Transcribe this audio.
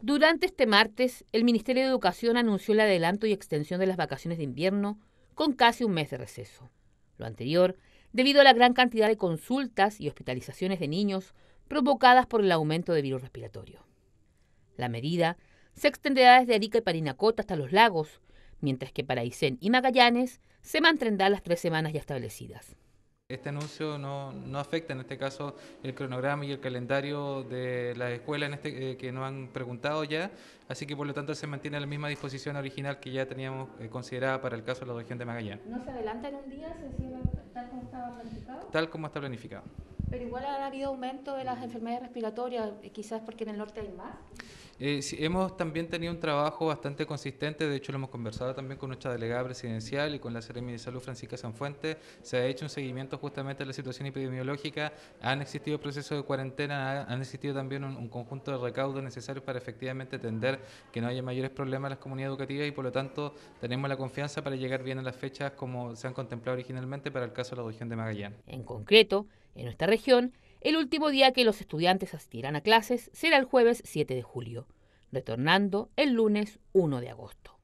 Durante este martes, el Ministerio de Educación anunció el adelanto y extensión de las vacaciones de invierno con casi un mes de receso. Lo anterior, debido a la gran cantidad de consultas y hospitalizaciones de niños provocadas por el aumento de virus respiratorio. La medida se extenderá desde Arica y Parinacota hasta los lagos, mientras que para Aysén y Magallanes se mantendrán las tres semanas ya establecidas este anuncio no, no, afecta en este caso el cronograma y el calendario de la escuela en este, eh, que no han preguntado ya, así que por lo tanto se mantiene la misma disposición original que ya teníamos eh, considerada para el caso de la región de Magallanes. ¿No se adelanta en un día? ¿Se tal como estaba planificado? Tal como está planificado. Pero igual ha habido aumento de las enfermedades respiratorias, eh, quizás porque en el norte hay más. Eh, hemos también tenido un trabajo bastante consistente, de hecho lo hemos conversado también con nuestra delegada presidencial y con la Seremi de Salud Francisca Sanfuente, se ha hecho un seguimiento justamente de la situación epidemiológica, han existido procesos de cuarentena, han existido también un, conjunto de recaudos necesarios para efectivamente atender que no haya mayores problemas en las comunidades educativas y por lo tanto tenemos la confianza para llegar bien a las fechas como se han contemplado originalmente para el caso de la región de Magallanes. En concreto, en nuestra región, el último día que los estudiantes asistirán a clases será el jueves 7 de julio, retornando el lunes 1 de agosto.